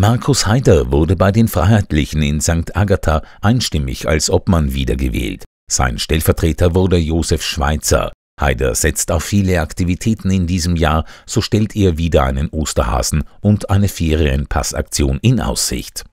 Markus Haider wurde bei den Freiheitlichen in St. Agatha einstimmig als Obmann wiedergewählt. Sein Stellvertreter wurde Josef Schweitzer. Haider setzt auf viele Aktivitäten in diesem Jahr, so stellt er wieder einen Osterhasen und eine Ferienpassaktion in Aussicht.